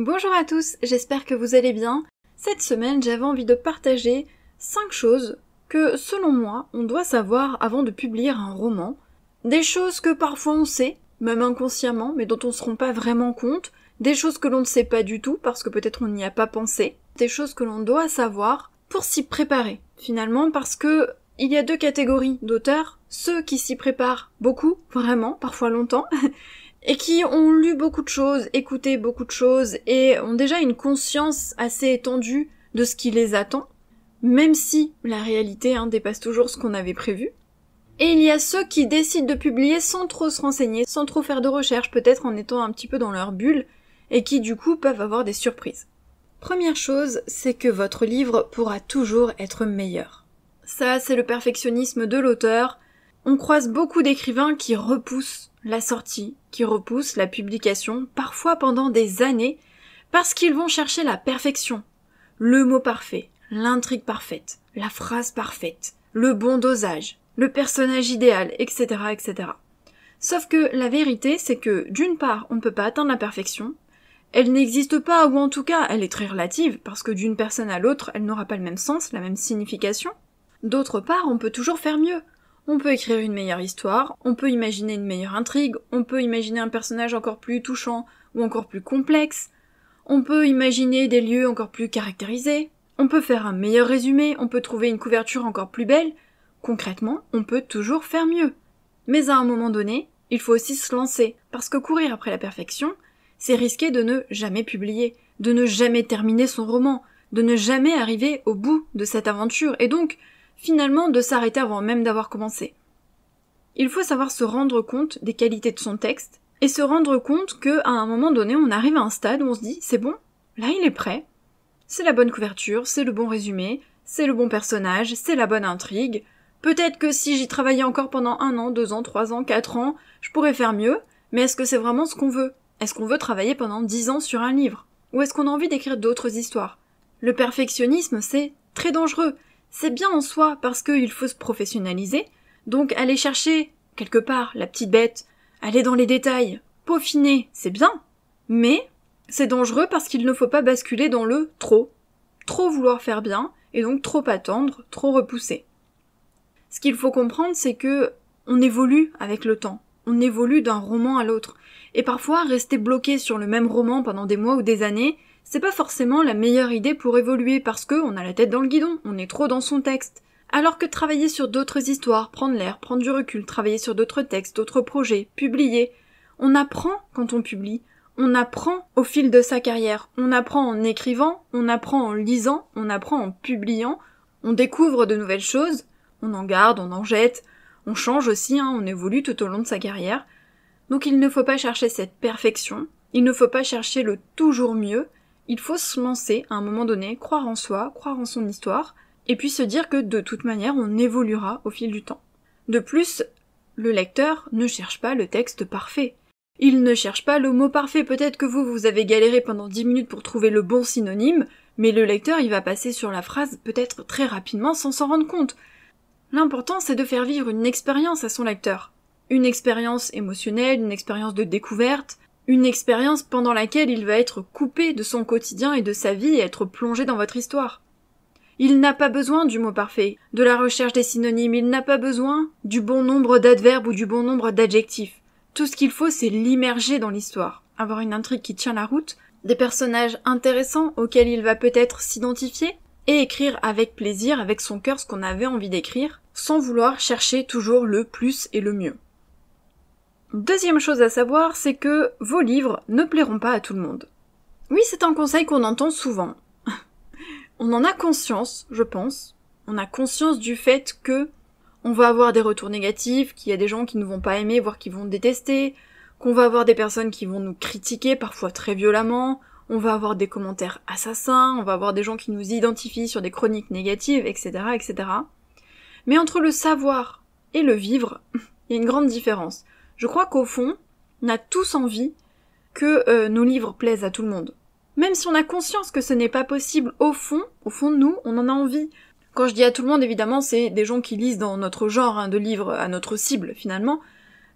Bonjour à tous, j'espère que vous allez bien. Cette semaine, j'avais envie de partager cinq choses que, selon moi, on doit savoir avant de publier un roman. Des choses que parfois on sait, même inconsciemment, mais dont on ne se rend pas vraiment compte. Des choses que l'on ne sait pas du tout, parce que peut-être on n'y a pas pensé. Des choses que l'on doit savoir pour s'y préparer, finalement, parce que il y a deux catégories d'auteurs. Ceux qui s'y préparent beaucoup, vraiment, parfois longtemps, et qui ont lu beaucoup de choses, écouté beaucoup de choses et ont déjà une conscience assez étendue de ce qui les attend, même si la réalité hein, dépasse toujours ce qu'on avait prévu. Et il y a ceux qui décident de publier sans trop se renseigner, sans trop faire de recherche, peut-être en étant un petit peu dans leur bulle, et qui du coup peuvent avoir des surprises. Première chose, c'est que votre livre pourra toujours être meilleur. Ça, c'est le perfectionnisme de l'auteur. On croise beaucoup d'écrivains qui repoussent la sortie, qui repousse la publication, parfois pendant des années, parce qu'ils vont chercher la perfection, le mot parfait, l'intrigue parfaite, la phrase parfaite, le bon dosage, le personnage idéal, etc., etc. Sauf que la vérité, c'est que d'une part, on ne peut pas atteindre la perfection, elle n'existe pas, ou en tout cas, elle est très relative, parce que d'une personne à l'autre, elle n'aura pas le même sens, la même signification. D'autre part, on peut toujours faire mieux on peut écrire une meilleure histoire, on peut imaginer une meilleure intrigue, on peut imaginer un personnage encore plus touchant ou encore plus complexe, on peut imaginer des lieux encore plus caractérisés, on peut faire un meilleur résumé, on peut trouver une couverture encore plus belle, concrètement, on peut toujours faire mieux. Mais à un moment donné, il faut aussi se lancer, parce que courir après la perfection, c'est risquer de ne jamais publier, de ne jamais terminer son roman, de ne jamais arriver au bout de cette aventure, et donc finalement de s'arrêter avant même d'avoir commencé. Il faut savoir se rendre compte des qualités de son texte et se rendre compte que à un moment donné, on arrive à un stade où on se dit c'est bon, là il est prêt. C'est la bonne couverture, c'est le bon résumé, c'est le bon personnage, c'est la bonne intrigue. Peut-être que si j'y travaillais encore pendant un an, deux ans, trois ans, quatre ans, je pourrais faire mieux, mais est-ce que c'est vraiment ce qu'on veut? Est-ce qu'on veut travailler pendant dix ans sur un livre? Ou est-ce qu'on a envie d'écrire d'autres histoires? Le perfectionnisme, c'est très dangereux c'est bien en soi parce qu'il faut se professionnaliser, donc aller chercher quelque part la petite bête, aller dans les détails, peaufiner, c'est bien, mais c'est dangereux parce qu'il ne faut pas basculer dans le trop, trop vouloir faire bien, et donc trop attendre, trop repousser. Ce qu'il faut comprendre, c'est que on évolue avec le temps, on évolue d'un roman à l'autre, et parfois rester bloqué sur le même roman pendant des mois ou des années, c'est pas forcément la meilleure idée pour évoluer parce on a la tête dans le guidon, on est trop dans son texte. Alors que travailler sur d'autres histoires, prendre l'air, prendre du recul, travailler sur d'autres textes, d'autres projets, publier, on apprend quand on publie, on apprend au fil de sa carrière, on apprend en écrivant, on apprend en lisant, on apprend en publiant, on découvre de nouvelles choses, on en garde, on en jette, on change aussi, hein, on évolue tout au long de sa carrière. Donc il ne faut pas chercher cette perfection, il ne faut pas chercher le toujours mieux, il faut se lancer à un moment donné, croire en soi, croire en son histoire, et puis se dire que de toute manière on évoluera au fil du temps. De plus, le lecteur ne cherche pas le texte parfait. Il ne cherche pas le mot parfait. Peut-être que vous, vous avez galéré pendant 10 minutes pour trouver le bon synonyme, mais le lecteur, il va passer sur la phrase peut-être très rapidement sans s'en rendre compte. L'important, c'est de faire vivre une expérience à son lecteur. Une expérience émotionnelle, une expérience de découverte, une expérience pendant laquelle il va être coupé de son quotidien et de sa vie et être plongé dans votre histoire. Il n'a pas besoin du mot parfait, de la recherche des synonymes, il n'a pas besoin du bon nombre d'adverbes ou du bon nombre d'adjectifs. Tout ce qu'il faut, c'est l'immerger dans l'histoire, avoir une intrigue qui tient la route, des personnages intéressants auxquels il va peut-être s'identifier, et écrire avec plaisir, avec son cœur, ce qu'on avait envie d'écrire, sans vouloir chercher toujours le plus et le mieux. Deuxième chose à savoir, c'est que vos livres ne plairont pas à tout le monde. Oui, c'est un conseil qu'on entend souvent. on en a conscience, je pense. On a conscience du fait que on va avoir des retours négatifs, qu'il y a des gens qui ne vont pas aimer, voire qui vont détester, qu'on va avoir des personnes qui vont nous critiquer, parfois très violemment, on va avoir des commentaires assassins, on va avoir des gens qui nous identifient sur des chroniques négatives, etc., etc. Mais entre le savoir et le vivre, il y a une grande différence. Je crois qu'au fond, on a tous envie que euh, nos livres plaisent à tout le monde. Même si on a conscience que ce n'est pas possible, au fond, au fond de nous, on en a envie. Quand je dis à tout le monde, évidemment, c'est des gens qui lisent dans notre genre hein, de livres, à notre cible finalement,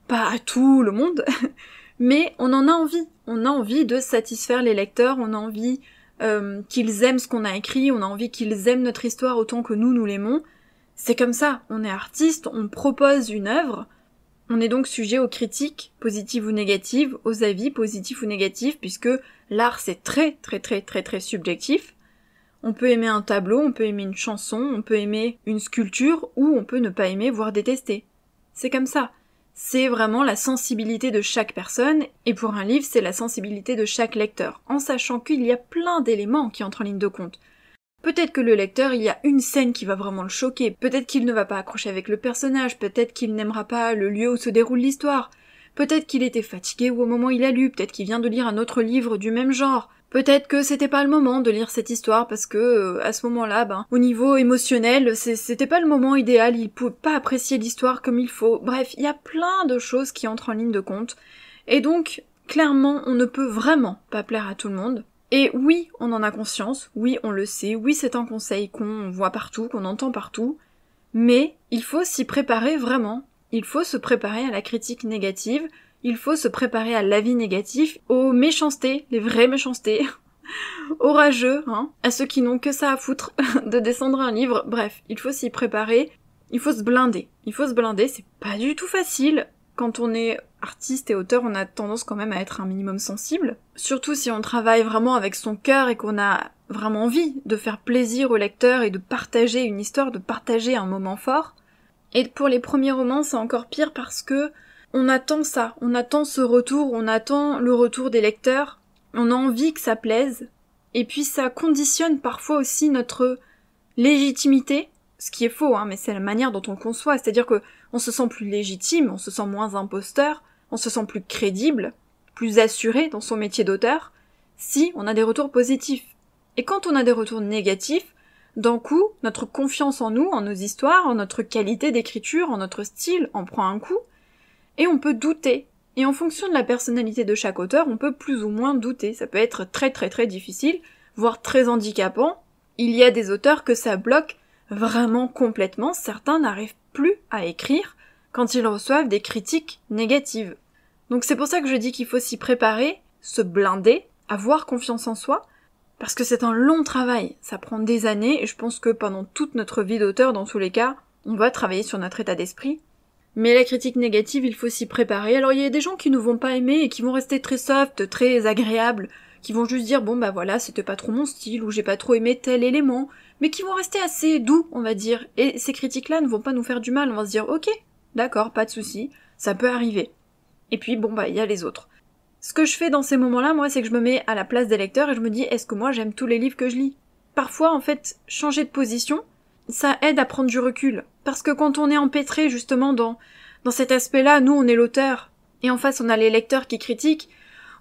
pas à tout le monde, mais on en a envie. On a envie de satisfaire les lecteurs, on a envie euh, qu'ils aiment ce qu'on a écrit, on a envie qu'ils aiment notre histoire autant que nous nous l'aimons. C'est comme ça, on est artiste, on propose une œuvre, on est donc sujet aux critiques, positives ou négatives, aux avis positifs ou négatifs, puisque l'art c'est très très très très très subjectif. On peut aimer un tableau, on peut aimer une chanson, on peut aimer une sculpture, ou on peut ne pas aimer, voire détester. C'est comme ça. C'est vraiment la sensibilité de chaque personne, et pour un livre, c'est la sensibilité de chaque lecteur, en sachant qu'il y a plein d'éléments qui entrent en ligne de compte. Peut-être que le lecteur, il y a une scène qui va vraiment le choquer, peut-être qu'il ne va pas accrocher avec le personnage, peut-être qu'il n'aimera pas le lieu où se déroule l'histoire, peut-être qu'il était fatigué ou au moment où il a lu, peut-être qu'il vient de lire un autre livre du même genre, peut-être que c'était pas le moment de lire cette histoire parce que euh, à ce moment-là, ben, au niveau émotionnel, c'était pas le moment idéal, il pouvait pas apprécier l'histoire comme il faut. Bref, il y a plein de choses qui entrent en ligne de compte. Et donc, clairement, on ne peut vraiment pas plaire à tout le monde. Et oui, on en a conscience, oui, on le sait, oui, c'est un conseil qu'on voit partout, qu'on entend partout, mais il faut s'y préparer vraiment. Il faut se préparer à la critique négative, il faut se préparer à l'avis négatif, aux méchancetés, les vraies méchancetés, orageux hein, à ceux qui n'ont que ça à foutre de descendre un livre, bref, il faut s'y préparer, il faut se blinder. Il faut se blinder, c'est pas du tout facile, quand on est artiste et auteur, on a tendance quand même à être un minimum sensible. Surtout si on travaille vraiment avec son cœur et qu'on a vraiment envie de faire plaisir au lecteur et de partager une histoire, de partager un moment fort. Et pour les premiers romans, c'est encore pire parce que on attend ça, on attend ce retour, on attend le retour des lecteurs, on a envie que ça plaise. Et puis ça conditionne parfois aussi notre légitimité ce qui est faux, hein, mais c'est la manière dont on conçoit, c'est-à-dire que on se sent plus légitime, on se sent moins imposteur, on se sent plus crédible, plus assuré dans son métier d'auteur, si on a des retours positifs. Et quand on a des retours négatifs, d'un coup, notre confiance en nous, en nos histoires, en notre qualité d'écriture, en notre style, en prend un coup, et on peut douter. Et en fonction de la personnalité de chaque auteur, on peut plus ou moins douter. Ça peut être très très très difficile, voire très handicapant. Il y a des auteurs que ça bloque vraiment complètement, certains n'arrivent plus à écrire quand ils reçoivent des critiques négatives. Donc c'est pour ça que je dis qu'il faut s'y préparer, se blinder, avoir confiance en soi, parce que c'est un long travail, ça prend des années, et je pense que pendant toute notre vie d'auteur, dans tous les cas, on va travailler sur notre état d'esprit. Mais la critique négative, il faut s'y préparer. Alors il y a des gens qui ne vont pas aimer et qui vont rester très soft, très agréables, qui vont juste dire bon bah voilà, c'était pas trop mon style, ou j'ai pas trop aimé tel élément, mais qui vont rester assez doux, on va dire. Et ces critiques-là ne vont pas nous faire du mal, on va se dire ok, d'accord, pas de souci, ça peut arriver. Et puis bon bah il y a les autres. Ce que je fais dans ces moments-là, moi, c'est que je me mets à la place des lecteurs et je me dis est-ce que moi j'aime tous les livres que je lis Parfois, en fait, changer de position, ça aide à prendre du recul. Parce que quand on est empêtré justement dans, dans cet aspect-là, nous on est l'auteur, et en face on a les lecteurs qui critiquent,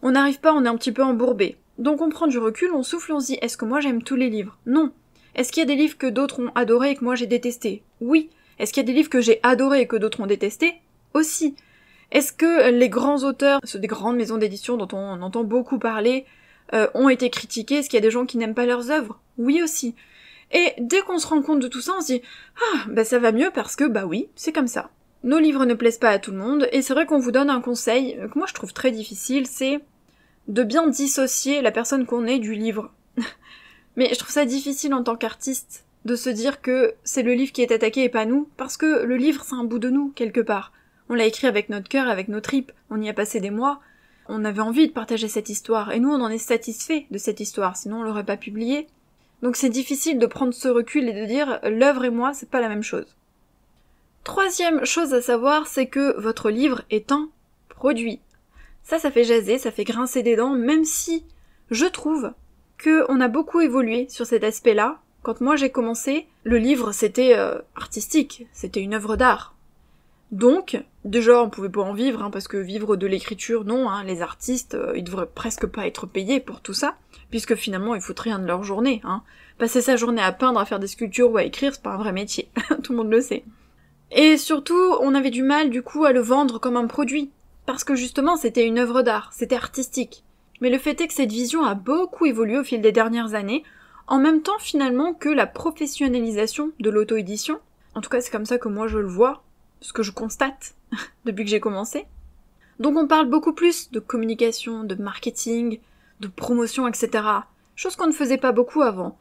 on n'arrive pas, on est un petit peu embourbé. Donc on prend du recul, on souffle, on se dit est-ce que moi j'aime tous les livres Non. Est-ce qu'il y a des livres que d'autres ont adorés et que moi j'ai détestés Oui. Est-ce qu'il y a des livres que j'ai adorés et que d'autres ont détestés Aussi. Est-ce que les grands auteurs, ceux des grandes maisons d'édition dont on entend beaucoup parler, euh, ont été critiqués Est-ce qu'il y a des gens qui n'aiment pas leurs œuvres Oui aussi. Et dès qu'on se rend compte de tout ça, on se dit Ah, bah ça va mieux parce que bah oui, c'est comme ça. Nos livres ne plaisent pas à tout le monde, et c'est vrai qu'on vous donne un conseil euh, que moi je trouve très difficile, c'est de bien dissocier la personne qu'on est du livre. Mais je trouve ça difficile en tant qu'artiste de se dire que c'est le livre qui est attaqué et pas nous, parce que le livre c'est un bout de nous, quelque part. On l'a écrit avec notre cœur, avec nos tripes, on y a passé des mois, on avait envie de partager cette histoire, et nous on en est satisfait de cette histoire, sinon on l'aurait pas publié. Donc c'est difficile de prendre ce recul et de dire l'œuvre et moi c'est pas la même chose. Troisième chose à savoir, c'est que votre livre est un produit. Ça, ça fait jaser, ça fait grincer des dents, même si je trouve on a beaucoup évolué sur cet aspect-là. Quand moi j'ai commencé, le livre c'était euh, artistique, c'était une œuvre d'art. Donc, déjà on pouvait pas en vivre, hein, parce que vivre de l'écriture, non, hein. les artistes, euh, ils devraient presque pas être payés pour tout ça, puisque finalement ils foutent rien de leur journée. Hein. Passer sa journée à peindre, à faire des sculptures ou à écrire, c'est pas un vrai métier, tout le monde le sait. Et surtout, on avait du mal du coup à le vendre comme un produit, parce que justement c'était une œuvre d'art, c'était artistique mais le fait est que cette vision a beaucoup évolué au fil des dernières années, en même temps finalement que la professionnalisation de l'auto-édition. En tout cas, c'est comme ça que moi je le vois, ce que je constate depuis que j'ai commencé. Donc on parle beaucoup plus de communication, de marketing, de promotion, etc. Chose qu'on ne faisait pas beaucoup avant.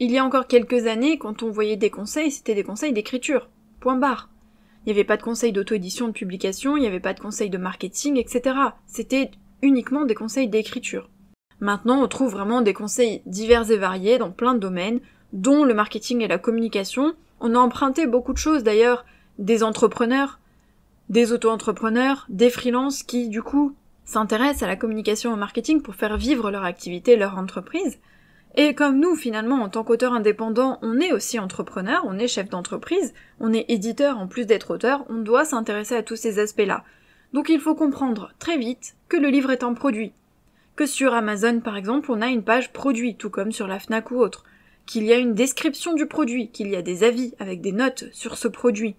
Il y a encore quelques années, quand on voyait des conseils, c'était des conseils d'écriture. Point barre. Il n'y avait pas de conseils d'auto-édition de publication, il n'y avait pas de conseils de marketing, etc. C'était uniquement des conseils d'écriture. Maintenant, on trouve vraiment des conseils divers et variés dans plein de domaines, dont le marketing et la communication. On a emprunté beaucoup de choses d'ailleurs des entrepreneurs, des auto-entrepreneurs, des freelances qui, du coup, s'intéressent à la communication et au marketing pour faire vivre leur activité, leur entreprise. Et comme nous, finalement, en tant qu'auteur indépendant, on est aussi entrepreneur, on est chef d'entreprise, on est éditeur en plus d'être auteur, on doit s'intéresser à tous ces aspects-là. Donc il faut comprendre très vite que le livre est en produit. Que sur Amazon par exemple, on a une page produit, tout comme sur la FNAC ou autre. Qu'il y a une description du produit, qu'il y a des avis avec des notes sur ce produit.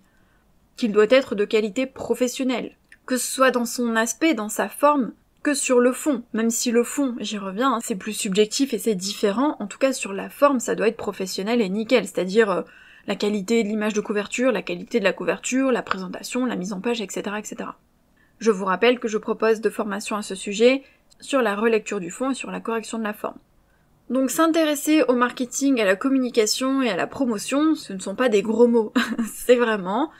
Qu'il doit être de qualité professionnelle. Que ce soit dans son aspect, dans sa forme, que sur le fond, même si le fond, j'y reviens, hein, c'est plus subjectif et c'est différent, en tout cas sur la forme, ça doit être professionnel et nickel, c'est-à-dire euh, la qualité de l'image de couverture, la qualité de la couverture, la présentation, la mise en page, etc. etc. Je vous rappelle que je propose de formations à ce sujet sur la relecture du fond et sur la correction de la forme. Donc s'intéresser au marketing, à la communication et à la promotion, ce ne sont pas des gros mots, c'est vraiment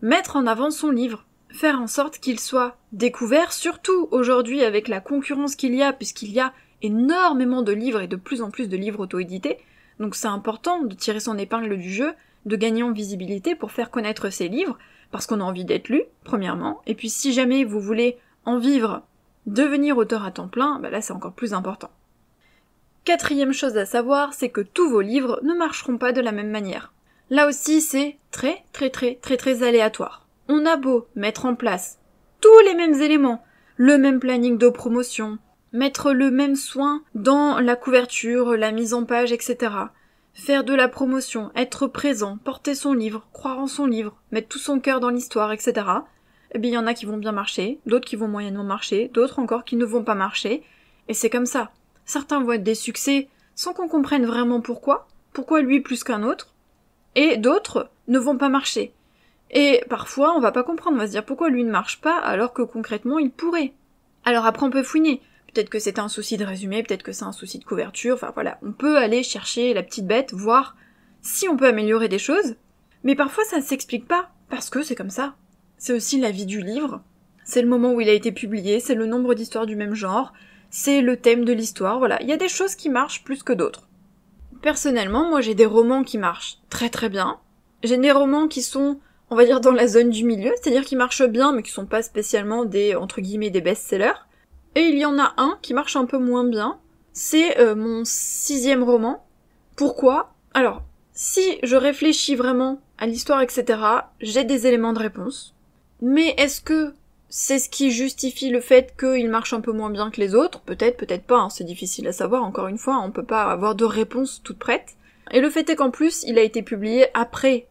mettre en avant son livre, faire en sorte qu'il soit découvert, surtout aujourd'hui avec la concurrence qu'il y a, puisqu'il y a énormément de livres et de plus en plus de livres auto-édités, donc c'est important de tirer son épingle du jeu, de gagner en visibilité pour faire connaître ses livres, parce qu'on a envie d'être lu, premièrement, et puis si jamais vous voulez en vivre, devenir auteur à temps plein, bah là c'est encore plus important. Quatrième chose à savoir, c'est que tous vos livres ne marcheront pas de la même manière. Là aussi, c'est très très très très très aléatoire. On a beau mettre en place tous les mêmes éléments, le même planning de promotion, mettre le même soin dans la couverture, la mise en page, etc faire de la promotion, être présent, porter son livre, croire en son livre, mettre tout son cœur dans l'histoire, etc., eh bien, il y en a qui vont bien marcher, d'autres qui vont moyennement marcher, d'autres encore qui ne vont pas marcher, et c'est comme ça. Certains vont être des succès sans qu'on comprenne vraiment pourquoi, pourquoi lui plus qu'un autre, et d'autres ne vont pas marcher. Et parfois, on va pas comprendre, on va se dire pourquoi lui ne marche pas alors que concrètement il pourrait. Alors après, on peut fouiner. Peut-être que c'est un souci de résumé, peut-être que c'est un souci de couverture, enfin voilà, on peut aller chercher la petite bête, voir si on peut améliorer des choses, mais parfois ça ne s'explique pas, parce que c'est comme ça. C'est aussi la vie du livre, c'est le moment où il a été publié, c'est le nombre d'histoires du même genre, c'est le thème de l'histoire, voilà, il y a des choses qui marchent plus que d'autres. Personnellement, moi j'ai des romans qui marchent très très bien, j'ai des romans qui sont on va dire dans la zone du milieu, c'est-à-dire qui marchent bien mais qui sont pas spécialement des entre guillemets des best-sellers. Et il y en a un qui marche un peu moins bien. C'est euh, mon sixième roman. Pourquoi Alors, si je réfléchis vraiment à l'histoire, etc., j'ai des éléments de réponse. Mais est-ce que c'est ce qui justifie le fait qu'il marche un peu moins bien que les autres Peut-être, peut-être pas, hein. c'est difficile à savoir, encore une fois, hein. on ne peut pas avoir de réponse toute prête. Et le fait est qu'en plus, il a été publié après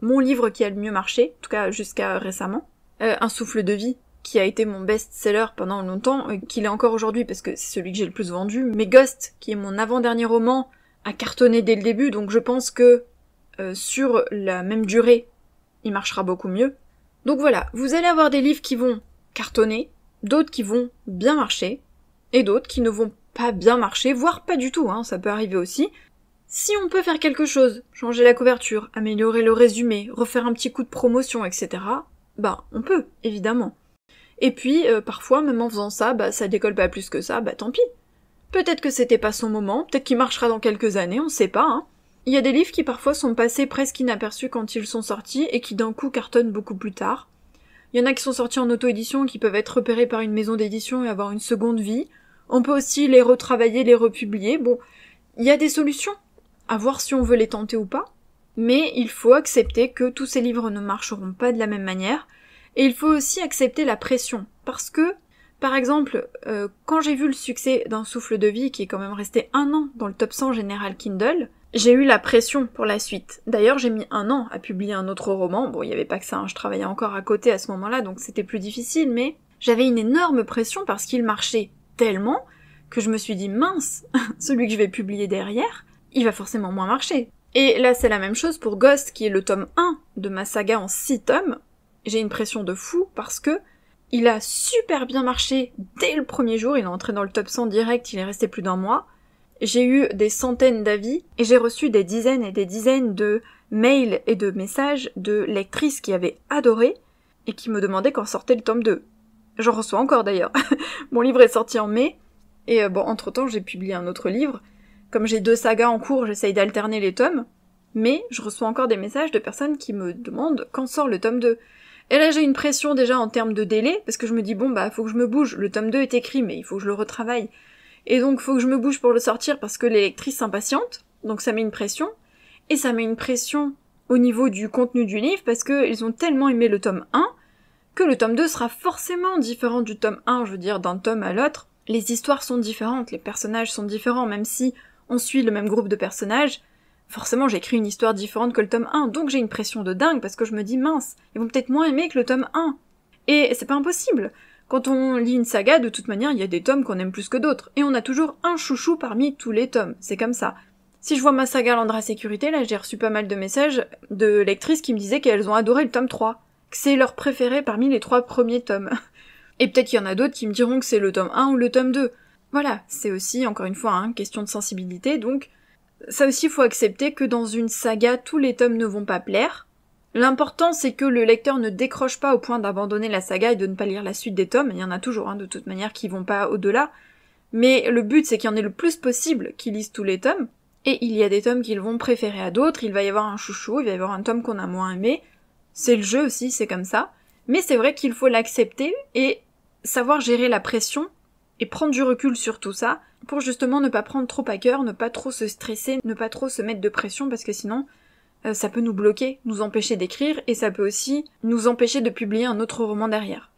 mon livre qui a le mieux marché, en tout cas jusqu'à récemment, euh, Un souffle de vie, qui a été mon best-seller pendant longtemps, et euh, qu'il est encore aujourd'hui parce que c'est celui que j'ai le plus vendu, mais Ghost, qui est mon avant-dernier roman, a cartonné dès le début, donc je pense que euh, sur la même durée, il marchera beaucoup mieux. Donc voilà, vous allez avoir des livres qui vont cartonner, d'autres qui vont bien marcher, et d'autres qui ne vont pas bien marcher, voire pas du tout, hein, ça peut arriver aussi. Si on peut faire quelque chose, changer la couverture, améliorer le résumé, refaire un petit coup de promotion, etc., bah on peut, évidemment. Et puis, euh, parfois, même en faisant ça, bah, ça décolle pas plus que ça, bah tant pis. Peut-être que c'était pas son moment, peut-être qu'il marchera dans quelques années, on sait pas, hein. Il y a des livres qui parfois sont passés presque inaperçus quand ils sont sortis et qui d'un coup cartonnent beaucoup plus tard. Il y en a qui sont sortis en auto-édition, qui peuvent être repérés par une maison d'édition et avoir une seconde vie. On peut aussi les retravailler, les republier. Bon, il y a des solutions. À voir si on veut les tenter ou pas. Mais il faut accepter que tous ces livres ne marcheront pas de la même manière, et il faut aussi accepter la pression, parce que, par exemple, euh, quand j'ai vu le succès d'un souffle de vie qui est quand même resté un an dans le top 100 général Kindle, j'ai eu la pression pour la suite. D'ailleurs, j'ai mis un an à publier un autre roman. Bon, il n'y avait pas que ça, hein, je travaillais encore à côté à ce moment-là, donc c'était plus difficile, mais j'avais une énorme pression parce qu'il marchait tellement que je me suis dit mince, celui que je vais publier derrière, il va forcément moins marcher. Et là, c'est la même chose pour Ghost, qui est le tome 1 de ma saga en 6 tomes j'ai une pression de fou parce que il a super bien marché dès le premier jour, il est entré dans le top 100 direct, il est resté plus d'un mois. J'ai eu des centaines d'avis et j'ai reçu des dizaines et des dizaines de mails et de messages de lectrices qui avaient adoré et qui me demandaient quand sortait le tome 2. J'en reçois encore d'ailleurs. Mon livre est sorti en mai et euh, bon, entre-temps, j'ai publié un autre livre. Comme j'ai deux sagas en cours, j'essaye d'alterner les tomes, mais je reçois encore des messages de personnes qui me demandent quand sort le tome 2. Et là, j'ai une pression déjà en termes de délai, parce que je me dis, bon, bah, faut que je me bouge. Le tome 2 est écrit, mais il faut que je le retravaille. Et donc, faut que je me bouge pour le sortir parce que l'électrice s'impatiente. Donc, ça met une pression. Et ça met une pression au niveau du contenu du livre parce qu'ils ont tellement aimé le tome 1 que le tome 2 sera forcément différent du tome 1, je veux dire, d'un tome à l'autre. Les histoires sont différentes, les personnages sont différents, même si on suit le même groupe de personnages, Forcément, j'écris une histoire différente que le tome 1, donc j'ai une pression de dingue parce que je me dis mince, ils vont peut-être moins aimer que le tome 1. Et c'est pas impossible. Quand on lit une saga, de toute manière, il y a des tomes qu'on aime plus que d'autres, et on a toujours un chouchou parmi tous les tomes, c'est comme ça. Si je vois ma saga Landra Sécurité, là j'ai reçu pas mal de messages de lectrices qui me disaient qu'elles ont adoré le tome 3, que c'est leur préféré parmi les trois premiers tomes. Et peut-être qu'il y en a d'autres qui me diront que c'est le tome 1 ou le tome 2. Voilà, c'est aussi, encore une fois, hein, question de sensibilité, donc ça aussi, faut accepter que dans une saga, tous les tomes ne vont pas plaire. L'important, c'est que le lecteur ne décroche pas au point d'abandonner la saga et de ne pas lire la suite des tomes. Il y en a toujours, un hein, de toute manière, qui vont pas au-delà. Mais le but, c'est qu'il y en ait le plus possible qui lisent tous les tomes. Et il y a des tomes qu'ils vont préférer à d'autres. Il va y avoir un chouchou, il va y avoir un tome qu'on a moins aimé. C'est le jeu aussi, c'est comme ça. Mais c'est vrai qu'il faut l'accepter et savoir gérer la pression et prendre du recul sur tout ça pour justement ne pas prendre trop à cœur, ne pas trop se stresser, ne pas trop se mettre de pression parce que sinon euh, ça peut nous bloquer, nous empêcher d'écrire et ça peut aussi nous empêcher de publier un autre roman derrière.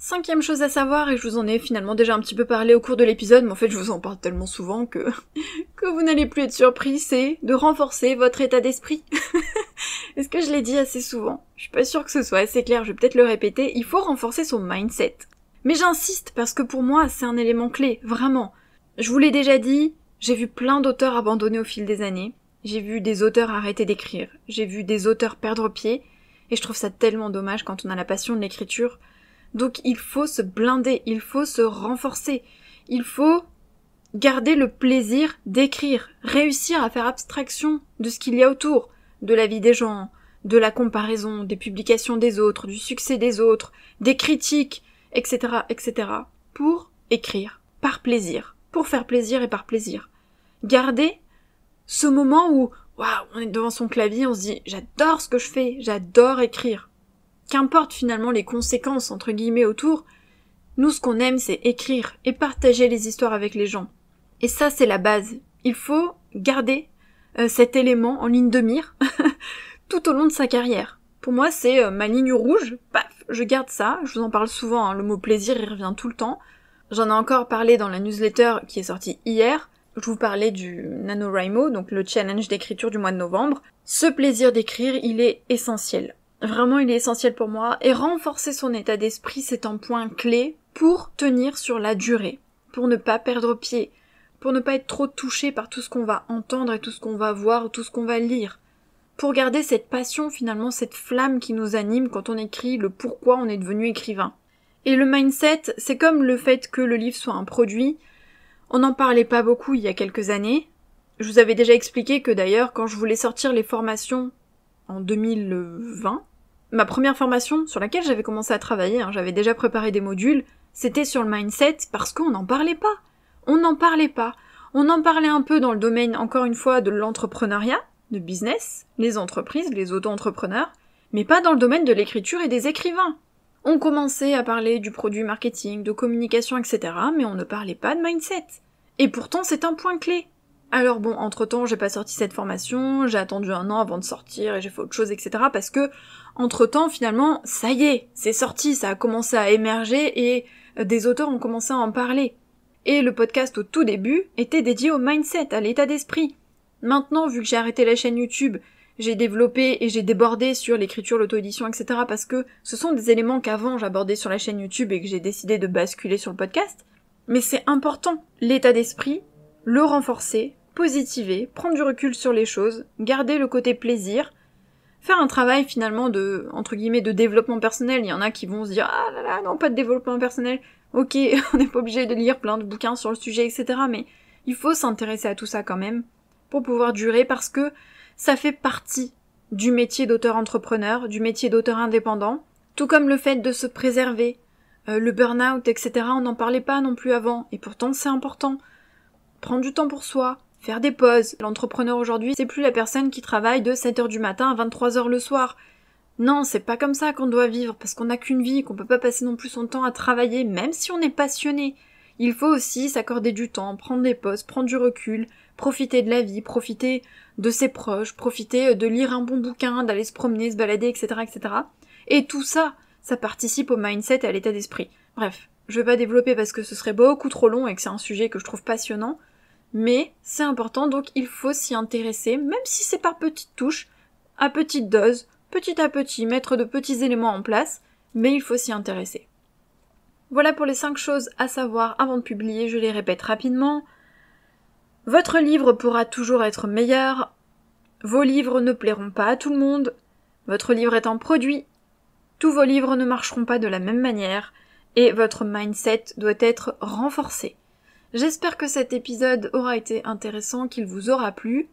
Cinquième chose à savoir, et je vous en ai finalement déjà un petit peu parlé au cours de l'épisode, mais en fait je vous en parle tellement souvent que, que vous n'allez plus être surpris, c'est de renforcer votre état d'esprit. Est-ce que je l'ai dit assez souvent Je suis pas sûre que ce soit assez clair, je vais peut-être le répéter. Il faut renforcer son mindset. Mais j'insiste parce que pour moi c'est un élément clé, vraiment. Je vous l'ai déjà dit, j'ai vu plein d'auteurs abandonner au fil des années, j'ai vu des auteurs arrêter d'écrire, j'ai vu des auteurs perdre pied, et je trouve ça tellement dommage quand on a la passion de l'écriture. Donc il faut se blinder, il faut se renforcer, il faut garder le plaisir d'écrire, réussir à faire abstraction de ce qu'il y a autour, de la vie des gens, de la comparaison, des publications des autres, du succès des autres, des critiques, etc., etc., pour écrire, par plaisir, pour faire plaisir et par plaisir. Garder ce moment où, waouh, on est devant son clavier, on se dit, j'adore ce que je fais, j'adore écrire. Qu'importe finalement les conséquences, entre guillemets, autour, nous, ce qu'on aime, c'est écrire et partager les histoires avec les gens. Et ça, c'est la base. Il faut garder euh, cet élément en ligne de mire tout au long de sa carrière. Pour moi, c'est euh, ma ligne rouge, paf, je garde ça, je vous en parle souvent, hein, le mot plaisir il revient tout le temps. J'en ai encore parlé dans la newsletter qui est sortie hier, je vous parlais du NaNoWriMo, donc le challenge d'écriture du mois de novembre. Ce plaisir d'écrire, il est essentiel. Vraiment, il est essentiel pour moi, et renforcer son état d'esprit, c'est un point clé pour tenir sur la durée, pour ne pas perdre pied, pour ne pas être trop touché par tout ce qu'on va entendre et tout ce qu'on va voir tout ce qu'on va lire pour garder cette passion finalement, cette flamme qui nous anime quand on écrit, le pourquoi on est devenu écrivain. Et le mindset, c'est comme le fait que le livre soit un produit. On n'en parlait pas beaucoup il y a quelques années. Je vous avais déjà expliqué que d'ailleurs, quand je voulais sortir les formations en 2020, ma première formation sur laquelle j'avais commencé à travailler, hein, j'avais déjà préparé des modules, c'était sur le mindset parce qu'on n'en parlait pas. On n'en parlait pas. On en parlait un peu dans le domaine, encore une fois, de l'entrepreneuriat, de business, les entreprises, les auto-entrepreneurs, mais pas dans le domaine de l'écriture et des écrivains. On commençait à parler du produit marketing, de communication, etc., mais on ne parlait pas de mindset. Et pourtant, c'est un point clé. Alors bon, entre-temps, j'ai pas sorti cette formation, j'ai attendu un an avant de sortir et j'ai fait autre chose, etc., parce que, entre-temps, finalement, ça y est, c'est sorti, ça a commencé à émerger et euh, des auteurs ont commencé à en parler. Et le podcast au tout début était dédié au mindset, à l'état d'esprit. Maintenant, vu que j'ai arrêté la chaîne YouTube, j'ai développé et j'ai débordé sur l'écriture, l'auto-édition, etc. parce que ce sont des éléments qu'avant j'abordais sur la chaîne YouTube et que j'ai décidé de basculer sur le podcast. Mais c'est important, l'état d'esprit, le renforcer, positiver, prendre du recul sur les choses, garder le côté plaisir, faire un travail finalement de, entre guillemets, de développement personnel. Il y en a qui vont se dire, ah là là, non, pas de développement personnel. Ok, on n'est pas obligé de lire plein de bouquins sur le sujet, etc. Mais il faut s'intéresser à tout ça quand même pour pouvoir durer parce que ça fait partie du métier d'auteur-entrepreneur, du métier d'auteur indépendant, tout comme le fait de se préserver. Euh, le burn-out, etc., on n'en parlait pas non plus avant, et pourtant c'est important. Prendre du temps pour soi, faire des pauses. L'entrepreneur aujourd'hui, c'est plus la personne qui travaille de 7h du matin à 23h le soir. Non, c'est pas comme ça qu'on doit vivre, parce qu'on n'a qu'une vie, qu'on peut pas passer non plus son temps à travailler, même si on est passionné. Il faut aussi s'accorder du temps, prendre des pauses, prendre du recul, profiter de la vie, profiter de ses proches, profiter euh, de lire un bon bouquin, d'aller se promener, se balader, etc., etc. Et tout ça, ça participe au mindset et à l'état d'esprit. Bref, je vais pas développer parce que ce serait beaucoup trop long et que c'est un sujet que je trouve passionnant, mais c'est important donc il faut s'y intéresser, même si c'est par petites touches, à petite dose, petit à petit, mettre de petits éléments en place, mais il faut s'y intéresser. Voilà pour les 5 choses à savoir avant de publier, je les répète rapidement. Votre livre pourra toujours être meilleur, vos livres ne plairont pas à tout le monde, votre livre est un produit, tous vos livres ne marcheront pas de la même manière, et votre mindset doit être renforcé. J'espère que cet épisode aura été intéressant, qu'il vous aura plu.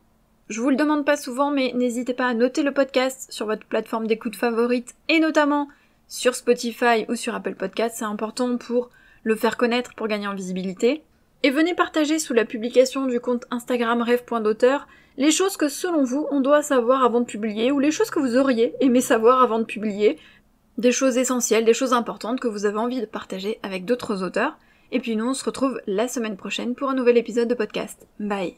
Je vous le demande pas souvent, mais n'hésitez pas à noter le podcast sur votre plateforme d'écoute favorite et notamment sur Spotify ou sur Apple Podcast, c'est important pour le faire connaître, pour gagner en visibilité. Et venez partager sous la publication du compte Instagram rêve.d'auteur les choses que selon vous on doit savoir avant de publier ou les choses que vous auriez aimé savoir avant de publier, des choses essentielles, des choses importantes que vous avez envie de partager avec d'autres auteurs. Et puis nous on se retrouve la semaine prochaine pour un nouvel épisode de podcast. Bye